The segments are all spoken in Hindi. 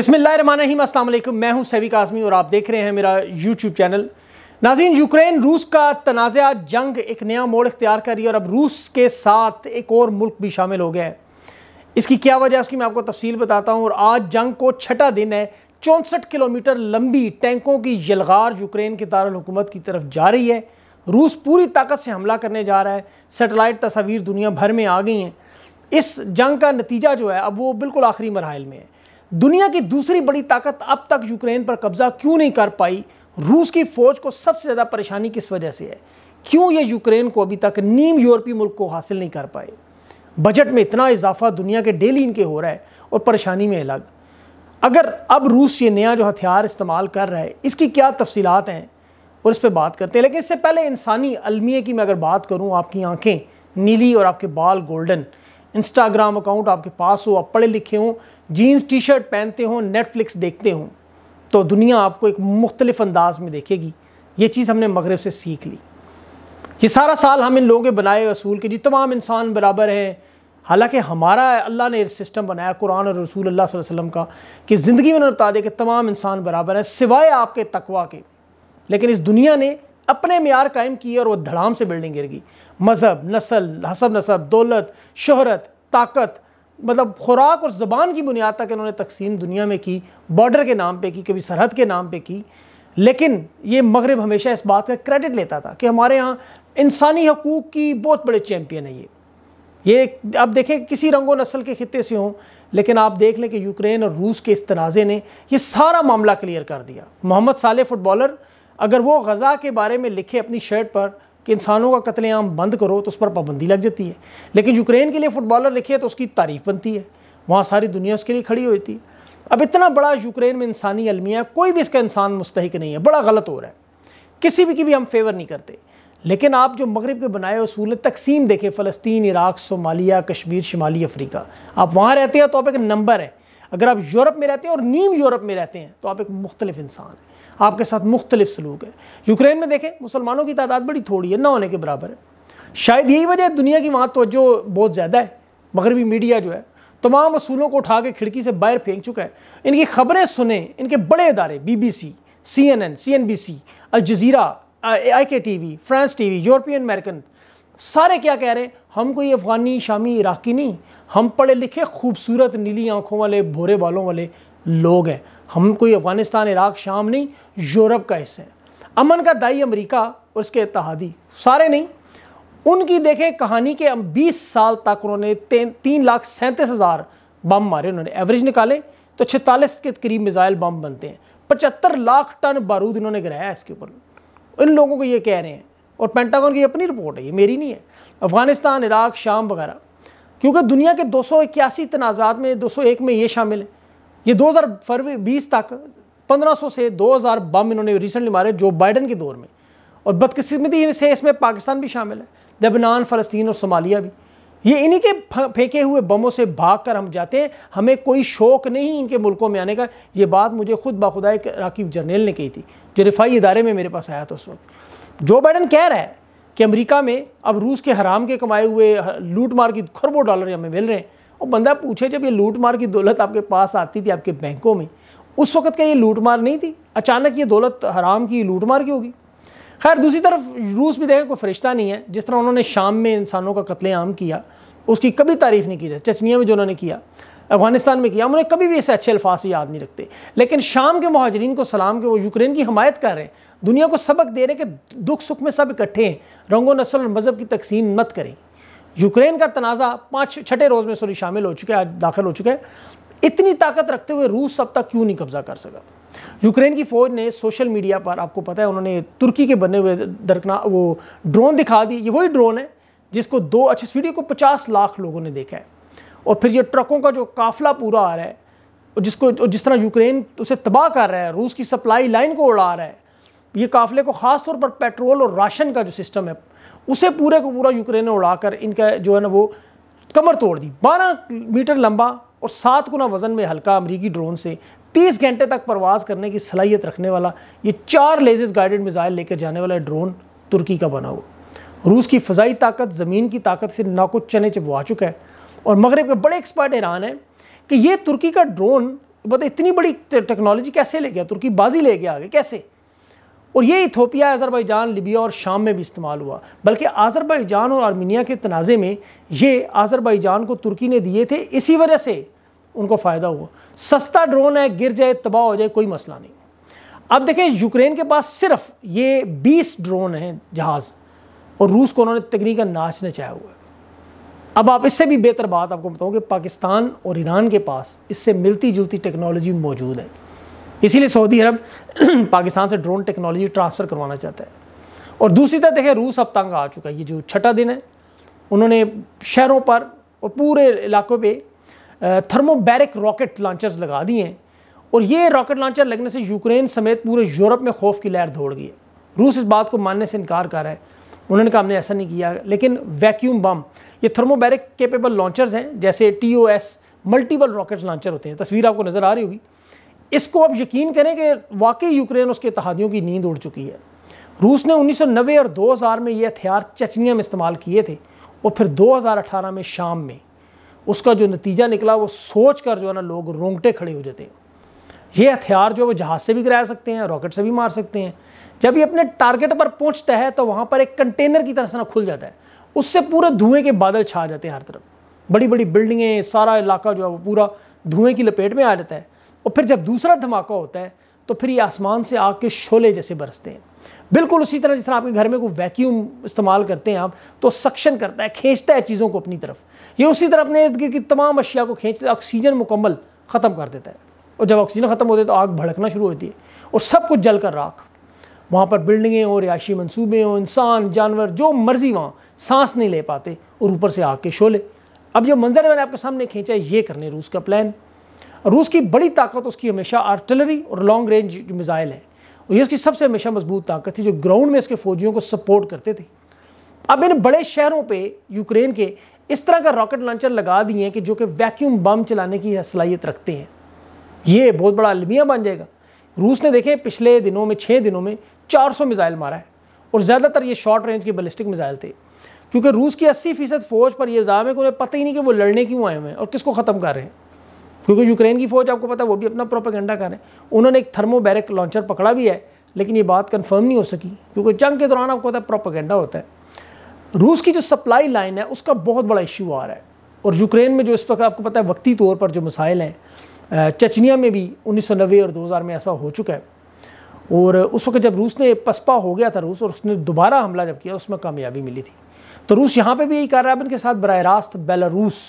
अस्सलाम वालेकुम मैं हूं सैविक आजमी और आप देख रहे हैं मेरा यूट्यूब चैनल नाजीन यूक्रेन रूस का तनाज़ा जंग एक नया मोड़ इख्तियार है और अब रूस के साथ एक और मुल्क भी शामिल हो गया है इसकी क्या वजह है उसकी मैं आपको तफसील बताता हूँ और आज जंग को छठा दिन है चौंसठ किलोमीटर लंबी टैंकों की यलगार यूक्रेन के दारकूमत की तरफ जा रही है रूस पूरी ताकत से हमला करने जा रहा है सेटेलाइट तस्वीर दुनिया भर में आ गई हैं इस जंग का नतीजा जो है अब वो बिल्कुल आखिरी मरहल में है दुनिया की दूसरी बड़ी ताकत अब तक यूक्रेन पर कब्जा क्यों नहीं कर पाई रूस की फौज को सबसे ज़्यादा परेशानी किस वजह से है क्यों ये यूक्रेन को अभी तक नीम यूरोपीय मुल्क को हासिल नहीं कर पाए बजट में इतना इजाफा दुनिया के डेली इनके हो रहा है और परेशानी में अलग अगर अब रूस ये नया जो हथियार इस्तेमाल कर रहा है इसकी क्या तफसीलात हैं और इस पर बात करते हैं लेकिन इससे पहले इंसानी अलमिए की मैं अगर बात करूँ आपकी आँखें नीली और आपके बाल गोल्डन इंस्टाग्राम अकाउंट आपके पास हो आप पढ़े लिखे हों जीन्स टी शर्ट पहनते हों नेटफ्लिक्स देखते हों तो दुनिया आपको एक मुख्तलिफ अंदाज में देखेगी ये चीज़ हमने मगरब से सीख ली ये सारा साल हम इन लोगों के बनाए असूल के जी तमाम इंसान बराबर हैं हालांकि हमारा अल्लाह ने सिस्टम बनाया कुरान और रसूल अल्लाह वसल्लम का कि ज़िंदगी में बता दिया कि तमाम इंसान बराबर हैं सिवाय आपके तकवा के लेकिन इस दुनिया ने अपने मैार कायम किए और वो धड़ाम से बिल्डिंग गिर गई मज़हब नसल हसब नसब दौलत शहरत ताकत मतलब खुराक और ज़बान की बुनियाद तक इन्होंने तकसीम दुनिया में की बॉर्डर के नाम पर की कभी सरहद के नाम पर की लेकिन ये मगरब हमेशा इस बात का क्रेडिट लेता था कि हमारे यहाँ इंसानी हकूक़ की बहुत बड़े चैम्पियन है ये ये आप देखें किसी रंगो नस्ल के खत्े से हों लेकिन आप देख लें कि यूक्रेन और रूस के इस तनाज़े ने यह सारा मामला क्लियर कर दिया मोहम्मद साले फुटबॉलर अगर वो गज़ा के बारे में लिखे अपनी शर्ट पर कि इंसानों का कत्लेआम बंद करो तो उस पर पाबंदी लग जाती है लेकिन यूक्रेन के लिए फुटबॉलर लिखे तो उसकी तारीफ बनती है वहाँ सारी दुनिया उसके लिए खड़ी हो जाती है अब इतना बड़ा यूक्रेन में इंसानी अलमिया कोई भी इसका इंसान मुस्तक नहीं है बड़ा गलत हो रहा है किसी भी की भी हम फेवर नहीं करते लेकिन आप जो मगरब के बनाए असूल तकसीम देखें फ़लस्तीन इराक़ सोमालिया कश्मीर शिमाली अफ्रीका आप वहाँ रहते हैं तो आप एक नंबर है अगर आप यूरोप में रहते हैं और नीम यूरोप में रहते हैं तो आप एक मुख्तलिफ इंसान हैं आपके साथ मुख्तलिफ सलूक है यूक्रेन में देखें मुसलमानों की तादाद बड़ी थोड़ी है ना होने के बराबर है शायद यही वजह दुनिया की वहाँ तोज्जो बहुत ज़्यादा है मगरबी मीडिया जो है तमाम असूलों को उठा के खिड़की से बाहर फेंक चुका है इनकी खबरें सुने इनके बड़े इदारे B B C C N N C N B C Al Jazeera I K T V France T V European American सारे क्या कह रहे हैं हम कोई अफगानी शामी इराकी नहीं हम पढ़े लिखे खूबसूरत नीली आँखों वाले भोरे बालों वाले लोग हैं हम कोई अफगानिस्तान इराक शाम नहीं यूरोप का हिस्सा है अमन का दाई अमेरिका और उसके इतिहादी सारे नहीं उनकी देखें कहानी के हम बीस साल तक उन्होंने तीन लाख सैंतीस हज़ार बम मारे उन्होंने एवरेज निकाले तो छतालीस के करीब मिज़ाइल बम बनते हैं पचहत्तर लाख टन बारूद इन्होंने गिराया इसके ऊपर इन लोगों को ये कह रहे हैं और पेंटागन की अपनी रिपोर्ट है ये मेरी नहीं है अफगानिस्तान इराक शाम वगैरह क्योंकि दुनिया के दो सौ इक्यासी तनाज़ात में दो सौ एक में ये शामिल है ये दो फरवरी 20 तक 1500 से 2000 बम इन्होंने रिसेंटली मारे जो बाइडन के दौर में और बदकिस्मती से इसमें पाकिस्तान भी शामिल है लेबनान फ़लस्तीन और सोमालिया भी ये इन्हीं के फेंके हुए बमों से भाग कर हम जाते हैं हमें कोई शौक नहीं इनके मुल्कों में आने का ये बात मुझे खुद बाखुदा एक राकीब जर्नेल ने कही थी जो रिफाई इदारे में मेरे पास आया था उस वक्त जो बाइडन कह रहा है कि अमेरिका में अब रूस के हराम के कमाए हुए लूट मार की खरबों डॉलर हमें मिल रहे हैं और बंदा पूछे जब ये लूट मार की दौलत आपके पास आती थी आपके बैंकों में उस वक्त का ये लूट मार नहीं थी अचानक ये दौलत हराम की लूट मार की होगी खैर दूसरी तरफ रूस भी देखें कोई फरिश्ता नहीं है जिस तरह उन्होंने शाम में इंसानों का आम किया उसकी कभी तारीफ नहीं की जाए चचनिया में जो उन्होंने किया अफगानिस्तान में किया उन्होंने कभी भी ऐसे अच्छे अल्फाज याद नहीं रखते लेकिन शाम के महाजरीन को सलाम के वो यूक्रेन की हमायत कर रहे हैं दुनिया को सबक दे रहे हैं कि दुख सुख में सब इकट्ठे हैं रंगो नस्ल और मज़हब की तकसीम मत करें यूक्रेन का तनाज़ा पाँच छठे रोज़ में सॉरी शामिल हो चुके आज दाखिल हो चुके हैं इतनी ताकत रखते हुए रूस अब तक क्यों नहीं कब्जा कर सका यूक्रेन की फौज ने सोशल मीडिया पर आपको पता है उन्होंने तुर्की के बने हुए दरकना वो ड्रोन दिखा दी ये वही ड्रोन है जिसको दो अच्छे इस वीडियो को पचास लाख लोगों ने देखा है और फिर ये ट्रकों का जो काफिला पूरा आ रहा है और जिसको और जिस तरह यूक्रेन उसे तबाह कर रहा है रूस की सप्लाई लाइन को उड़ा रहा है ये काफिले को ख़ास तौर पर पेट्रोल और राशन का जो सिस्टम है उसे पूरे को पूरा यूक्रेन ने उड़ाकर इनका जो है ना वो कमर तोड़ दी बारह मीटर लंबा और सात गुना वजन में हल्का अमरीकी ड्रोन से तीस घंटे तक परवाज करने की सलाहियत रखने वाला ये चार लेजेस गाइडेड मिज़ाइल लेकर जाने वाला ड्रोन तुर्की का बना हुआ रूस की फ़जाई ताकत ज़मीन की ताकत से ना कुछ चने चबवा चुका है और मगरब के बड़े एक्सपर्ट ईरान हैं कि ये तुर्की का ड्रोन मतलब इतनी बड़ी टेक्नोलॉजी कैसे ले गया तुर्की बाजी ले गया आगे कैसे और ये इथोपिया अज़रबैजान लिबिया और शाम में भी इस्तेमाल हुआ बल्कि आज़रबैजान और आर्मीनिया के तनाज़े में ये आज़रबैजान को तुर्की ने दिए थे इसी वजह से उनको फ़ायदा हुआ सस्ता ड्रोन है गिर जाए तबाह हो जाए कोई मसला नहीं अब देखें यूक्रेन के पास सिर्फ ये बीस ड्रोन हैं जहाज़ और रूस को उन्होंने तकनीक नाच नचाया हुआ है अब आप इससे भी बेहतर बात आपको बताऊँ कि पाकिस्तान और ईरान के पास इससे मिलती जुलती टेक्नोलॉजी मौजूद है इसीलिए सऊदी अरब पाकिस्तान से ड्रोन टेक्नोलॉजी ट्रांसफ़र करवाना चाहता है और दूसरी तरह देखें रूस अब तंग आ चुका है ये जो छठा दिन है उन्होंने शहरों पर और पूरे इलाकों पे थर्मोबैरिक रॉकेट लॉन्चर्स लगा दिए हैं और ये रॉकेट लॉन्चर लगने से यूक्रेन समेत पूरे यूरोप में खौफ की लहर दौड़ गई है रूस इस बात को मानने से इनकार कर रहा है उन्होंने कहा हमने ऐसा नहीं किया लेकिन वैक्यूम बम ये थर्मोबैरिक केपेबल लॉन्चर्स हैं जैसे टी मल्टीपल रॉकेट लॉन्चर होते हैं तस्वीर आपको नज़र आ रही होगी इसको आप यकीन करें कि वाकई यूक्रेन उसके इतिहादियों की नींद उड़ चुकी है रूस ने 1990 और 2000 में ये हथियार चचनिया में इस्तेमाल किए थे और फिर 2018 में शाम में उसका जो नतीजा निकला वो सोच कर जो है ना लोग रोंगटे खड़े हो जाते हैं ये हथियार जो है वो जहाज़ से भी गिरा सकते हैं रॉकेट से भी मार सकते हैं जब ये अपने टारगेट पर पहुँचता है तो वहाँ पर एक कंटेनर की तरह से ना खुल जाता है उससे पूरे धुएँ के बादल छा जाते हैं हर तरफ बड़ी बड़ी बिल्डिंगें सारा इलाका जो है वो पूरा धुएं की लपेट में आ जाता है और फिर जब दूसरा धमाका होता है तो फिर ये आसमान से आग के शोले जैसे बरसते हैं बिल्कुल उसी तरह जिस तरह आपके घर में कोई वैक्यूम इस्तेमाल करते हैं आप तो सक्शन करता है खींचता है चीज़ों को अपनी तरफ ये उसी तरह अपने इर्द गिर्द की तमाम अशिया को खींच ऑक्सीजन मुकम्मल ख़त्म कर देता है और जब ऑक्सीजन ख़त्म होती है तो आग भड़कना शुरू होती है और सब कुछ जल कर राख वहाँ पर बिल्डिंगें हो रिहायशी मनसूबे हों इंसान जानवर जो मर्जी वहाँ सांस नहीं ले पाते और ऊपर से आग के शोले अब जो मंजर मैंने आपके सामने खींचा है ये करने रूस का प्लान रूस की बड़ी ताकत उसकी हमेशा आर्टिलरी और लॉन्ग रेंज जो मिज़ाइल है और ये उसकी सबसे हमेशा मजबूत ताकत थी जो ग्राउंड में इसके फौजियों को सपोर्ट करते थे अब इन बड़े शहरों पर यूक्रेन के इस तरह का रॉकेट लॉन्चर लगा दिए हैं कि जो कि वैक्यूम बम चलाने की सलाहियत रखते हैं ये बहुत बड़ा अलमिया बन जाएगा रूस ने देखे पिछले दिनों में छः दिनों में 400 मिज़ाइल मारा है और ज़्यादातर ये शॉर्ट रेंज के बलिस्टिक मिज़ाइल थे क्योंकि रूस की अस्सी फ़ीसद फौज पर यह इल्ज़ाम है कि उन्हें पता ही नहीं कि वो लड़ने क्यों आए हुए हैं और किसको ख़त्म कर रहे हैं क्योंकि यूक्रेन की फौज आपको पता है वो भी अपना प्रोपागेंडा कर रहे हैं उन्होंने एक थर्मो बैरक लॉन्चर पकड़ा भी है लेकिन ये बात कन्फर्म नहीं हो सकी क्योंकि जंग के दौरान आपको पता है प्रोपागेंडा होता है रूस की जो सप्लाई लाइन है उसका बहुत बड़ा इशू आ रहा है और यूक्रेन में जो इस वक्त आपको पता है वक्ती तौर पर जो मिसाइल हैं चचनिया में भी उन्नीस और दो में ऐसा हो चुका है और उस वक्त जब रूस ने पसपा हो गया था रूस और उसने दोबारा हमला जब किया उसमें कामयाबी मिली थी तो रूस यहाँ पर भी यही कर रहा है अब इनके साथ बरह रास्त बेलारूस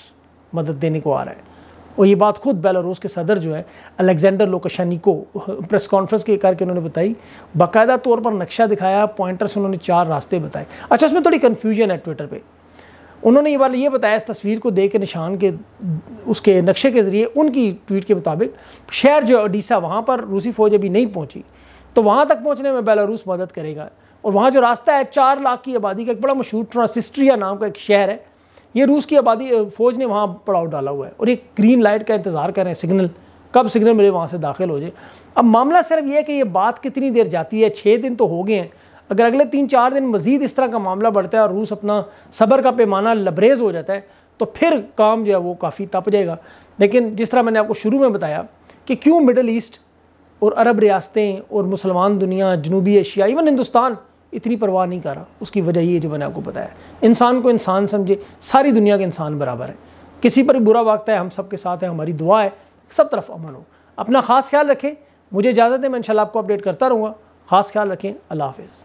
मदद देने को आ रहा है और ये बात खुद बेलारूस के सदर जो है अलेक्जेंडर लोकशानी को प्रेस कॉन्फ्रेंस के करके उन्होंने बताई बाकायदा तौर पर नक्शा दिखाया पॉइंटर्स उन्होंने चार रास्ते बताए अच्छा उसमें थोड़ी कन्फ्यूजन है ट्विटर पर उन्होंने ये बार ये बताया इस तस्वीर को देख के निशान के उसके नक्शे के ज़रिए उनकी ट्वीट के मुताबिक शहर जो ओडिशा वहाँ पर रूसी फ़ौज अभी नहीं पहुँची तो वहाँ तक पहुँचने में बेलारूस मदद करेगा और वहाँ जो रास्ता है चार लाख की आबादी का एक बड़ा मशहूर ट्रांसिस्ट्रिया नाम का एक शहर है ये रूस की आबादी फ़ौज ने वहाँ पड़ाव डाला हुआ है और ये ग्रीन लाइट का इंतज़ार कर रहे हैं सिग्नल कब सिग्नल मेरे वहाँ से दाखिल हो जाए अब मामला सिर्फ ये है कि ये बात कितनी देर जाती है छः दिन तो हो गए हैं अगर अगले तीन चार दिन मज़ीद इस तरह का मामला बढ़ता है और रूस अपना सब्र का पैमाना लबरेज हो जाता है तो फिर काम जो है वो काफ़ी तप जाएगा लेकिन जिस तरह मैंने आपको शुरू में बताया कि क्यों मिडल ईस्ट और अरब रियासतें और मुसलमान दुनिया जनूबी एशिया इवन हिंदुस्तान इतनी परवाह नहीं कर रहा उसकी वजह ये जो मैंने आपको बताया इंसान को इंसान समझे सारी दुनिया के इंसान बराबर है किसी पर बुरा वक्त है हम सब के साथ है हमारी दुआ है सब तरफ अमन हो अपना ख़ास ख्याल रखें मुझे इजाज़त है मैं इंशाल्लाह आपको अपडेट करता रहूँगा ख़ास ख्याल रखें अल्लाह हाफिज़